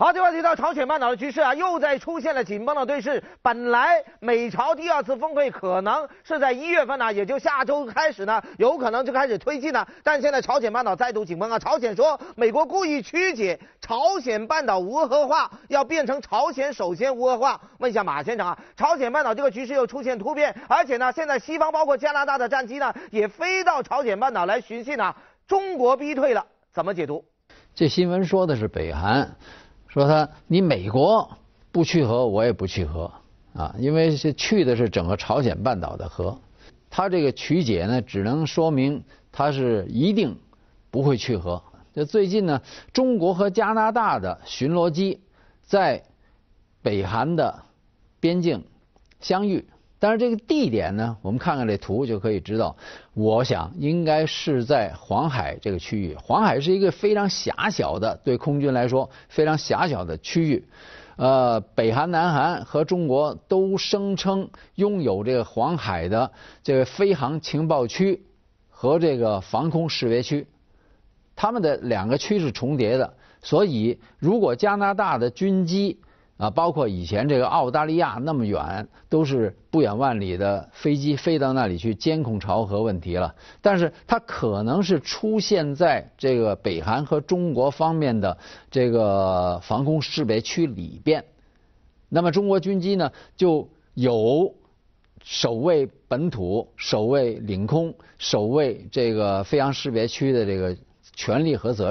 好，这块提到朝鲜半岛的局势啊，又在出现了紧绷的对峙。本来美朝第二次峰会可能是在一月份呢，也就下周开始呢，有可能就开始推进呢。但现在朝鲜半岛再度紧绷啊，朝鲜说美国故意曲解朝鲜半岛无核化，要变成朝鲜首先无核化。问一下马先生啊，朝鲜半岛这个局势又出现突变，而且呢，现在西方包括加拿大的战机呢也飞到朝鲜半岛来寻衅啊。中国逼退了，怎么解读？这新闻说的是北韩。说他，你美国不去核，我也不去核，啊，因为是去的是整个朝鲜半岛的核，他这个曲解呢，只能说明他是一定不会去核。就最近呢，中国和加拿大的巡逻机在北韩的边境相遇。但是这个地点呢，我们看看这图就可以知道，我想应该是在黄海这个区域。黄海是一个非常狭小的，对空军来说非常狭小的区域。呃，北韩、南韩和中国都声称拥有这个黄海的这个飞航情报区和这个防空识别区，他们的两个区是重叠的。所以，如果加拿大的军机，啊，包括以前这个澳大利亚那么远，都是不远万里的飞机飞到那里去监控朝核问题了。但是它可能是出现在这个北韩和中国方面的这个防空识别区里边。那么中国军机呢，就有守卫本土、守卫领空、守卫这个飞洋识别区的这个权利和责。任。